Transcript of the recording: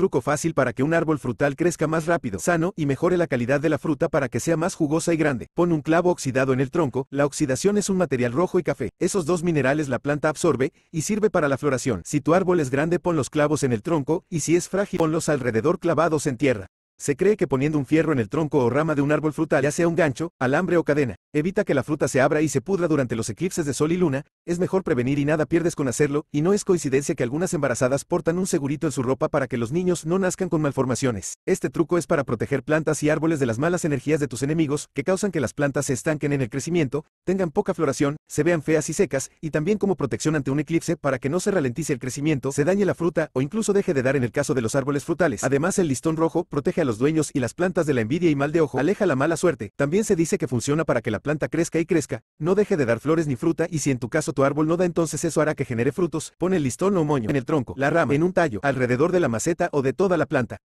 truco fácil para que un árbol frutal crezca más rápido, sano y mejore la calidad de la fruta para que sea más jugosa y grande. Pon un clavo oxidado en el tronco, la oxidación es un material rojo y café. Esos dos minerales la planta absorbe y sirve para la floración. Si tu árbol es grande pon los clavos en el tronco y si es frágil ponlos alrededor clavados en tierra. Se cree que poniendo un fierro en el tronco o rama de un árbol frutal, ya sea un gancho, alambre o cadena, evita que la fruta se abra y se pudra durante los eclipses de sol y luna, es mejor prevenir y nada pierdes con hacerlo, y no es coincidencia que algunas embarazadas portan un segurito en su ropa para que los niños no nazcan con malformaciones. Este truco es para proteger plantas y árboles de las malas energías de tus enemigos, que causan que las plantas se estanquen en el crecimiento, tengan poca floración, se vean feas y secas, y también como protección ante un eclipse para que no se ralentice el crecimiento, se dañe la fruta o incluso deje de dar en el caso de los árboles frutales. Además, el listón rojo protege a los dueños y las plantas de la envidia y mal de ojo, aleja la mala suerte. También se dice que funciona para que la planta crezca y crezca, no deje de dar flores ni fruta y si en tu caso tu árbol no da entonces eso hará que genere frutos. pone el listón o moño en el tronco, la rama, en un tallo, alrededor de la maceta o de toda la planta.